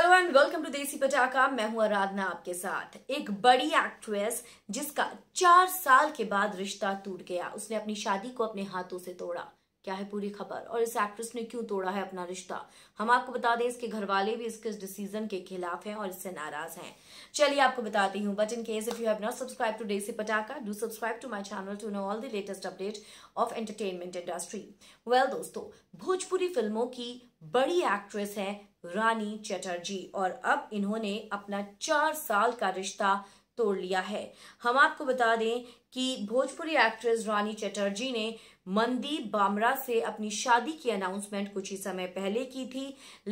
hello and welcome to देसी पटाखा मैं हूं आराधना आपके साथ एक बड़ी एक्ट्रेस जिसका चार साल के बाद रिश्ता टूट गया उसने अपनी शादी को अपने हाथों से तोड़ा क्या है पूरी खबर और इस एक्ट्रेस ने क्यों तोड़ा है अपना रिश्ता हम आपको बता दें इसके घर वाले भी इसके डिसीजन के खिलाफ हैं और इससे नाराज हैं चलिए आपको बताती हूँ but in case if you have not subscribe to Desi Patakha do subscribe to my channel to know all the latest update of entertainment industry well दोस्तों भोजपुरी फिल्मों की बड़ी एक्ट्रेस है रानी चटर्जी और अब इन्होंने अपना चार साल का रिश्ता तोड़ लिया है हम आपको बता दें कि भोजपुरी एक्ट्रेस रानी चटर्जी ने मनदीप बामरा से अपनी शादी की अनाउंसमेंट कुछ ही समय पहले की थी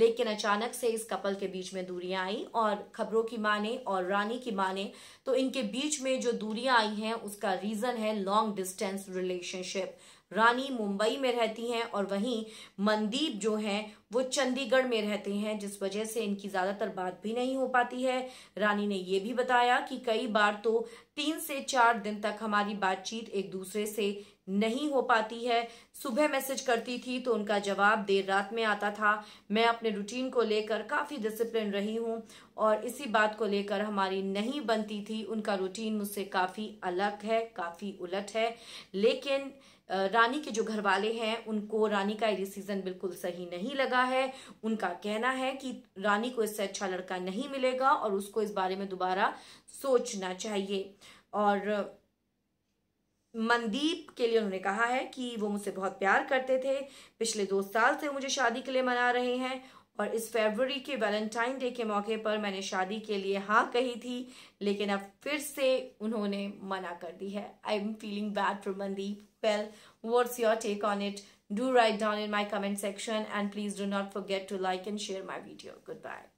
लेकिन अचानक से इस कपल के बीच में दूरियां आई और खबरों की माने और रानी की माने तो इनके बीच में जो दूरियां आई हैं उसका रीजन है long distance relationship Rani Mumbai में रहती हैं और वहीं मनदीप जो हैं वो चंडीगढ़ में रहते हैं जिस वजह से इनकी ज़्यादातर बात भी नहीं हो पाती है रानी ने ये भी बताया कि कई बार तो तीन से चार दिन तक हमारी बातचीत एक दूसरे से नहीं हो पाती है सुबह मैसेज करती थी तो उनका जवाब देर रात में आता था मैं अपने रूटीन को लेकर काफ़ी डिसिप्लिन रही हूँ और इसी बात को लेकर हमारी नहीं बनती थी उनका रूटीन मुझसे काफ़ी अलग है काफ़ी उलट है लेकिन रानी के जो घर वाले हैं उनको रानी का ये डिसीजन बिल्कुल सही नहीं लगा है उनका कहना है कि रानी को इससे अच्छा लड़का नहीं मिलेगा और उसको इस बारे में दोबारा सोचना चाहिए और मनदीप के लिए उन्होंने कहा है कि वो मुझसे बहुत प्यार करते थे पिछले दो साल से मुझे शादी के लिए मना रहे हैं और इस फरवरी के वैलेंटाइन डे के मौके पर मैंने शादी के लिए हाँ कही थी लेकिन अब फिर से उन्होंने मना कर दी है I am feeling bad for Mandeep well what's your take on it do write down in my comment section and please do not forget to like and share my video good bye